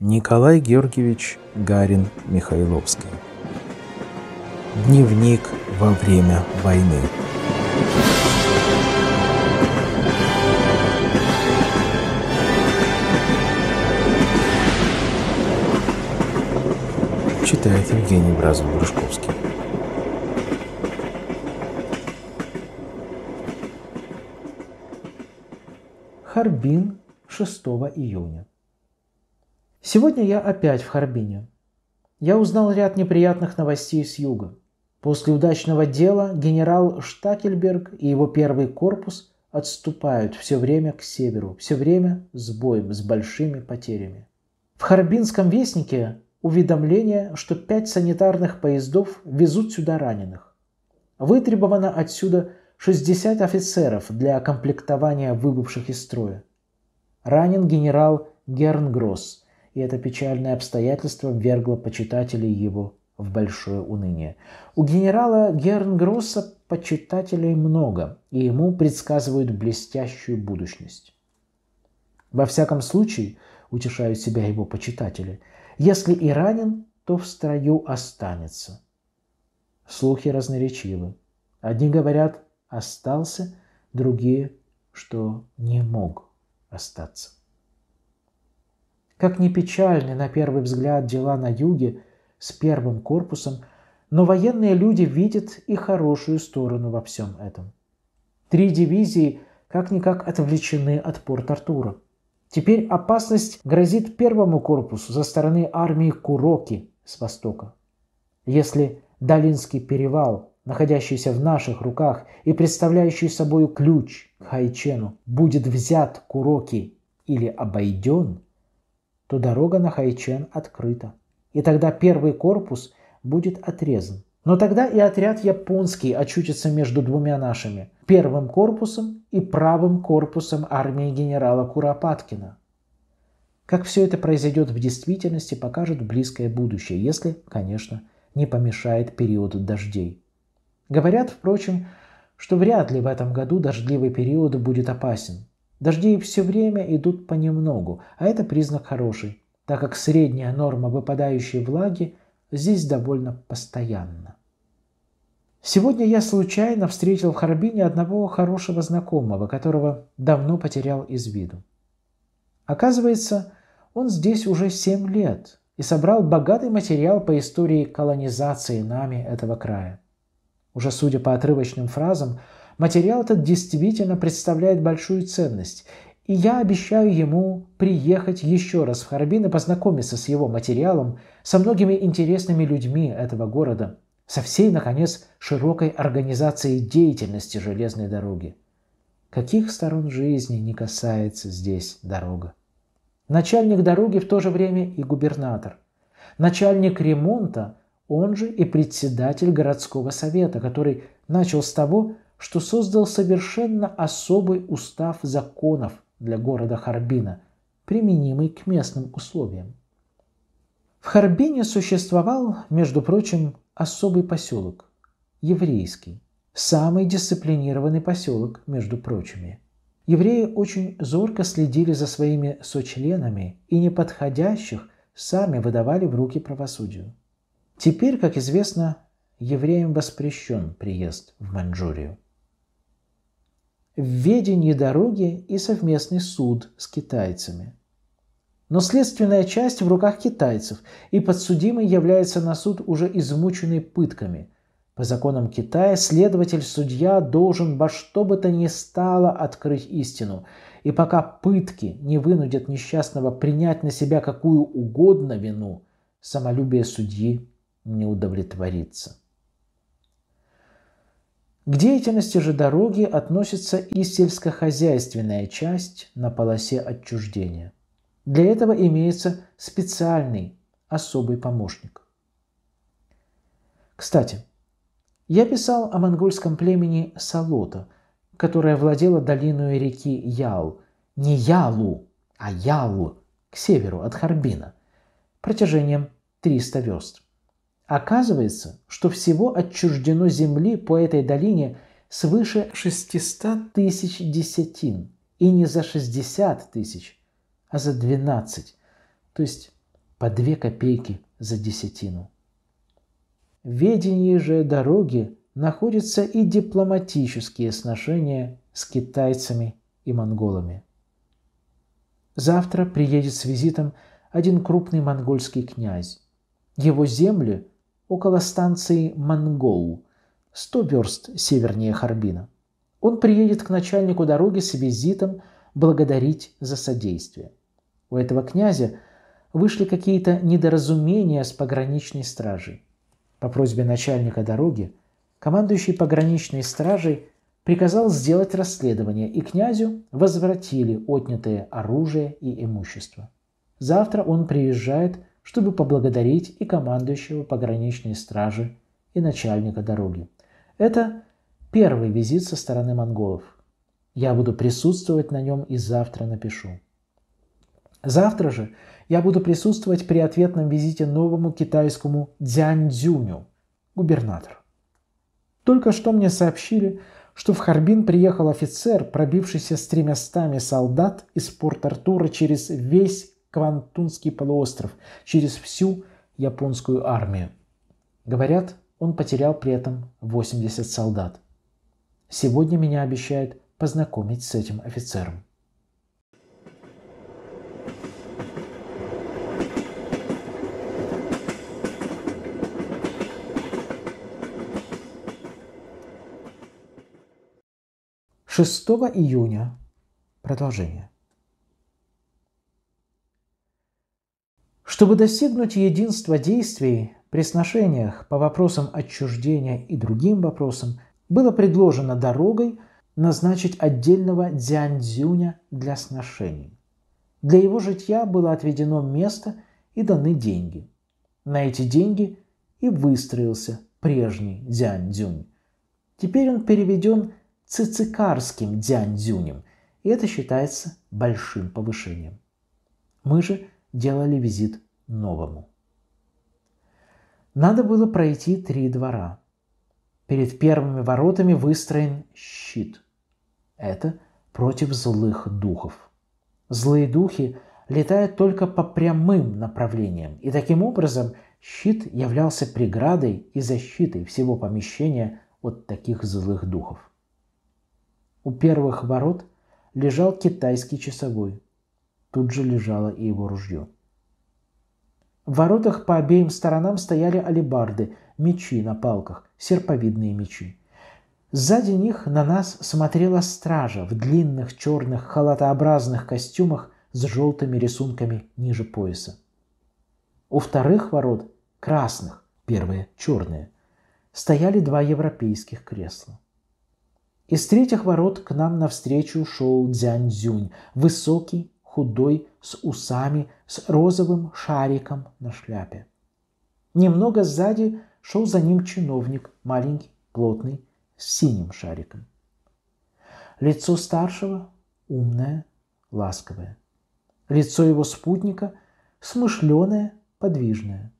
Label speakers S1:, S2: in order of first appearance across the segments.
S1: Николай Георгиевич Гарин Михайловский. Дневник во время войны. Читает Евгений Бразов-Грушковский. Харбин, 6 июня. Сегодня я опять в Харбине. Я узнал ряд неприятных новостей с юга. После удачного дела генерал Штакельберг и его первый корпус отступают все время к северу, все время с боем, с большими потерями. В Харбинском вестнике уведомление, что пять санитарных поездов везут сюда раненых. Вытребовано отсюда 60 офицеров для комплектования выбывших из строя. Ранен генерал Гернгросс – и это печальное обстоятельство ввергло почитателей его в большое уныние. У генерала Гернгросса почитателей много, и ему предсказывают блестящую будущность. Во всяком случае, утешают себя его почитатели, если и ранен, то в строю останется. Слухи разноречивы. Одни говорят «остался», другие, что не мог остаться. Как ни печальны на первый взгляд дела на юге с первым корпусом, но военные люди видят и хорошую сторону во всем этом. Три дивизии как-никак отвлечены от Порт-Артура. Теперь опасность грозит первому корпусу со стороны армии Куроки с востока. Если Долинский перевал, находящийся в наших руках и представляющий собой ключ к Хайчену, будет взят Куроки или обойден – то дорога на Хайчен открыта. И тогда первый корпус будет отрезан. Но тогда и отряд японский очутится между двумя нашими – первым корпусом и правым корпусом армии генерала Куропаткина. Как все это произойдет в действительности, покажет близкое будущее, если, конечно, не помешает период дождей. Говорят, впрочем, что вряд ли в этом году дождливый период будет опасен. Дожди все время идут понемногу, а это признак хороший, так как средняя норма выпадающей влаги здесь довольно постоянна. Сегодня я случайно встретил в Харбине одного хорошего знакомого, которого давно потерял из виду. Оказывается, он здесь уже 7 лет и собрал богатый материал по истории колонизации нами этого края. Уже судя по отрывочным фразам, Материал этот действительно представляет большую ценность, и я обещаю ему приехать еще раз в Харбин и познакомиться с его материалом, со многими интересными людьми этого города, со всей, наконец, широкой организацией деятельности железной дороги. Каких сторон жизни не касается здесь дорога? Начальник дороги в то же время и губернатор. Начальник ремонта, он же и председатель городского совета, который начал с того, что создал совершенно особый устав законов для города Харбина, применимый к местным условиям. В Харбине существовал, между прочим, особый поселок, еврейский, самый дисциплинированный поселок, между прочими. Евреи очень зорко следили за своими сочленами и неподходящих сами выдавали в руки правосудию. Теперь, как известно, евреям воспрещен приезд в Маньчжурию введении дороги и совместный суд с китайцами. Но следственная часть в руках китайцев, и подсудимый является на суд уже измученный пытками. По законам Китая следователь-судья должен во что бы то ни стало открыть истину, и пока пытки не вынудят несчастного принять на себя какую угодно вину, самолюбие судьи не удовлетворится. К деятельности же дороги относится и сельскохозяйственная часть на полосе отчуждения. Для этого имеется специальный, особый помощник. Кстати, я писал о монгольском племени Салота, которое владело долиной реки Ял, не Ялу, а Ялу к северу от Харбина, протяжением 300 верст. Оказывается, что всего отчуждено земли по этой долине свыше 600 тысяч десятин. И не за 60 тысяч, а за 12. То есть по 2 копейки за десятину. В ведении же дороги находятся и дипломатические сношения с китайцами и монголами. Завтра приедет с визитом один крупный монгольский князь. Его землю около станции Монгол, 100 верст севернее Харбина. Он приедет к начальнику дороги с визитом благодарить за содействие. У этого князя вышли какие-то недоразумения с пограничной стражей. По просьбе начальника дороги командующий пограничной стражей приказал сделать расследование, и князю возвратили отнятое оружие и имущество. Завтра он приезжает чтобы поблагодарить и командующего пограничной стражи и начальника дороги. Это первый визит со стороны монголов. Я буду присутствовать на нем и завтра напишу. Завтра же я буду присутствовать при ответном визите новому китайскому Дзяньцзюню, губернатору. Только что мне сообщили, что в Харбин приехал офицер, пробившийся с тремястами солдат из Порт-Артура через весь Квантунский полуостров через всю японскую армию. Говорят, он потерял при этом 80 солдат. Сегодня меня обещают познакомить с этим офицером. Шестого июня. Продолжение. Чтобы достигнуть единства действий при сношениях по вопросам отчуждения и другим вопросам, было предложено дорогой назначить отдельного дзяньцзюня для сношений. Для его житья было отведено место и даны деньги. На эти деньги и выстроился прежний дзяньцзюнь. Теперь он переведен цицикарским дзяньцзюнем, и это считается большим повышением. Мы же делали визит новому. Надо было пройти три двора. Перед первыми воротами выстроен щит. Это против злых духов. Злые духи летают только по прямым направлениям, и таким образом щит являлся преградой и защитой всего помещения от таких злых духов. У первых ворот лежал китайский часовой. Тут же лежало и его ружье. В воротах по обеим сторонам стояли алебарды, мечи на палках, серповидные мечи. Сзади них на нас смотрела стража в длинных черных халатообразных костюмах с желтыми рисунками ниже пояса. У вторых ворот, красных, первые черные, стояли два европейских кресла. Из третьих ворот к нам навстречу шел Дзянь Дзюнь, высокий, худой, с усами, с розовым шариком на шляпе. Немного сзади шел за ним чиновник, маленький, плотный, с синим шариком. Лицо старшего умное, ласковое. Лицо его спутника смышленое, подвижное.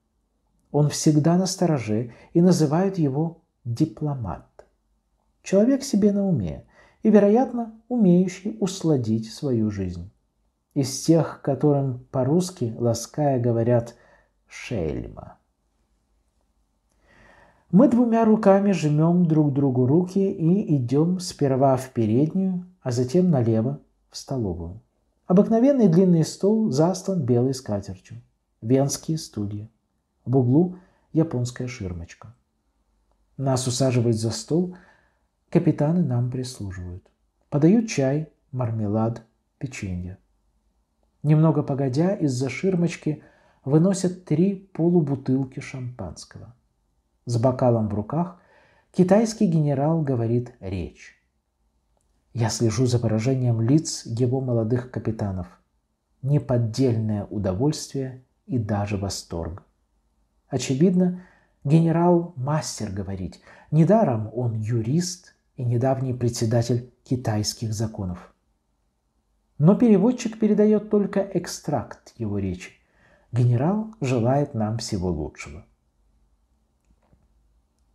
S1: Он всегда на стороже и называют его дипломат. Человек себе на уме и, вероятно, умеющий усладить свою жизнь из тех, которым по-русски, лаская, говорят «шельма». Мы двумя руками жмем друг другу руки и идем сперва в переднюю, а затем налево, в столовую. Обыкновенный длинный стол застлан белой скатертью. Венские студии. В углу японская ширмочка. Нас усаживают за стол, капитаны нам прислуживают. Подают чай, мармелад, печенье. Немного погодя, из-за ширмочки выносят три полубутылки шампанского. С бокалом в руках китайский генерал говорит речь. Я слежу за выражением лиц его молодых капитанов. Неподдельное удовольствие и даже восторг. Очевидно, генерал мастер говорить. Недаром он юрист и недавний председатель китайских законов но переводчик передает только экстракт его речи. Генерал желает нам всего лучшего.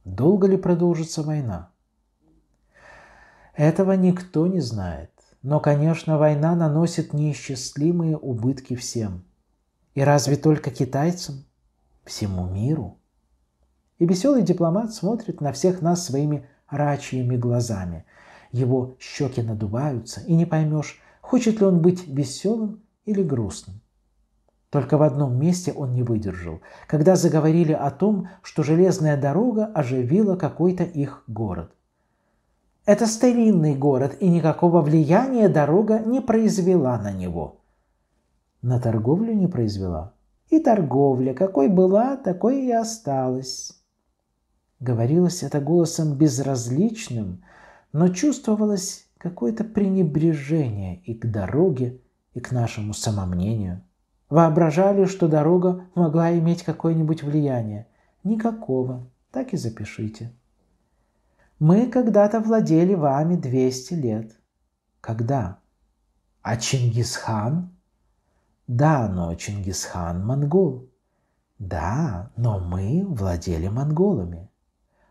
S1: Долго ли продолжится война? Этого никто не знает. Но, конечно, война наносит неисчислимые убытки всем. И разве только китайцам? Всему миру. И веселый дипломат смотрит на всех нас своими рачьими глазами. Его щеки надуваются, и не поймешь, хочет ли он быть веселым или грустным. Только в одном месте он не выдержал, когда заговорили о том, что железная дорога оживила какой-то их город. Это старинный город, и никакого влияния дорога не произвела на него. На торговлю не произвела. И торговля, какой была, такой и осталась. Говорилось это голосом безразличным, но чувствовалось какое-то пренебрежение и к дороге, и к нашему самомнению. Воображали, что дорога могла иметь какое-нибудь влияние. Никакого, так и запишите. Мы когда-то владели вами 200 лет. Когда? А Чингисхан? Да, но Чингисхан – монгол. Да, но мы владели монголами.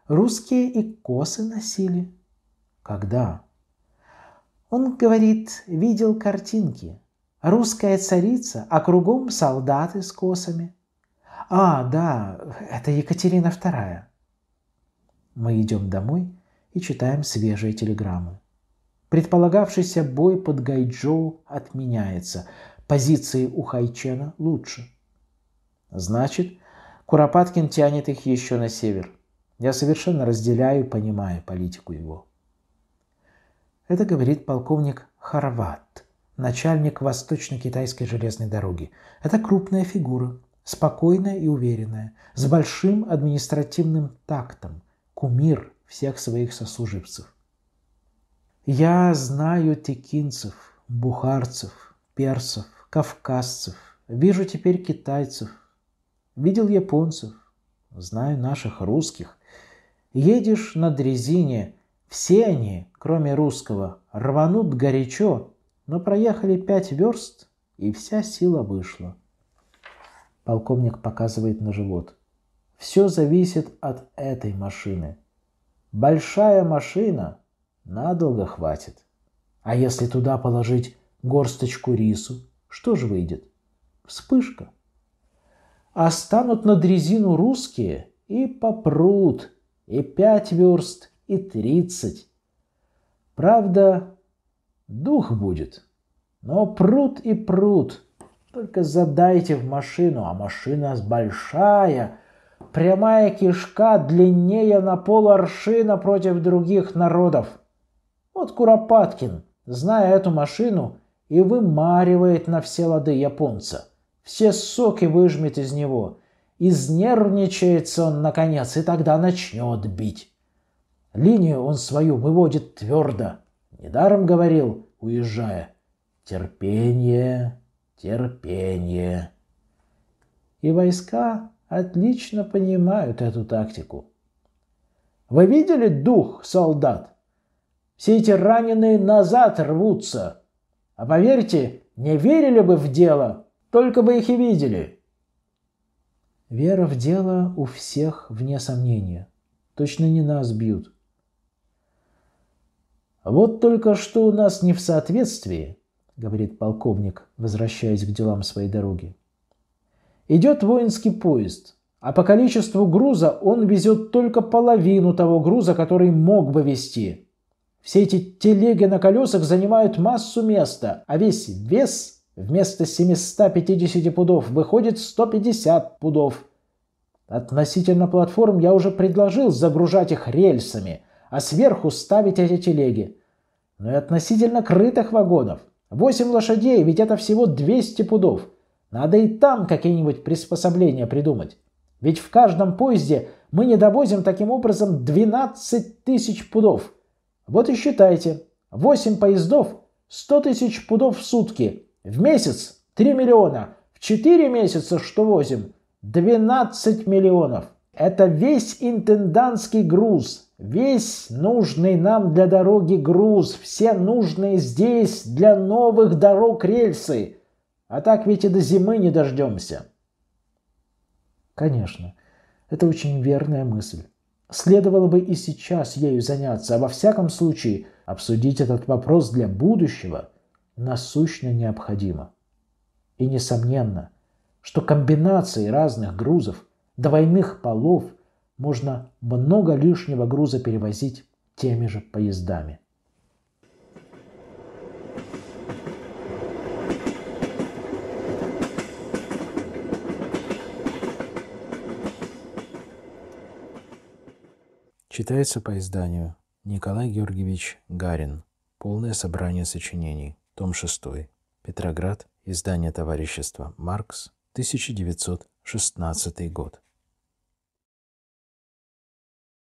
S1: Русские и косы носили. Когда? Он, говорит, видел картинки. Русская царица, а кругом солдаты с косами. А, да, это Екатерина II. Мы идем домой и читаем свежие телеграммы. Предполагавшийся бой под Гайджоу отменяется. Позиции у Хайчена лучше. Значит, Куропаткин тянет их еще на север. Я совершенно разделяю и понимаю политику его. Это говорит полковник Харват, начальник Восточно-Китайской железной дороги. Это крупная фигура, спокойная и уверенная, с большим административным тактом, кумир всех своих сослуживцев. Я знаю текинцев, бухарцев, персов, кавказцев, вижу теперь китайцев, видел японцев, знаю наших русских. Едешь на дрезине – все они, кроме русского, рванут горячо, но проехали пять верст, и вся сила вышла. Полковник показывает на живот. Все зависит от этой машины. Большая машина надолго хватит. А если туда положить горсточку рису, что же выйдет? Вспышка. А станут на дрезину русские и попрут, и пять верст, и тридцать. Правда, дух будет, но пруд и пруд. Только задайте в машину, а машина большая, прямая кишка длиннее на пол аршина против других народов. Вот Куропаткин, зная эту машину, и вымаривает на все лады японца. Все соки выжмет из него. Изнервничается он, наконец, и тогда начнет бить. Линию он свою выводит твердо. Недаром говорил, уезжая, терпение, терпение. И войска отлично понимают эту тактику. Вы видели дух солдат? Все эти раненые назад рвутся. А поверьте, не верили бы в дело, только бы их и видели. Вера в дело у всех вне сомнения. Точно не нас бьют. «Вот только что у нас не в соответствии», — говорит полковник, возвращаясь к делам своей дороги. «Идет воинский поезд, а по количеству груза он везет только половину того груза, который мог бы везти. Все эти телеги на колесах занимают массу места, а весь вес вместо 750 пудов выходит 150 пудов. Относительно платформ я уже предложил загружать их рельсами — а сверху ставить эти телеги. Но ну и относительно крытых вагонов. 8 лошадей, ведь это всего 200 пудов. Надо и там какие-нибудь приспособления придумать. Ведь в каждом поезде мы не довозим таким образом 12 тысяч пудов. Вот и считайте. 8 поездов – 100 тысяч пудов в сутки. В месяц – 3 миллиона. В 4 месяца что возим? 12 миллионов. Это весь интендантский груз. Весь нужный нам для дороги груз, все нужные здесь для новых дорог рельсы. А так ведь и до зимы не дождемся. Конечно, это очень верная мысль. Следовало бы и сейчас ею заняться, а во всяком случае обсудить этот вопрос для будущего насущно необходимо. И несомненно, что комбинации разных грузов, двойных полов – можно много лишнего груза перевозить теми же поездами. Читается по изданию Николай Георгиевич Гарин. Полное собрание сочинений. Том 6. Петроград. Издание товарищества «Маркс», 1916 год.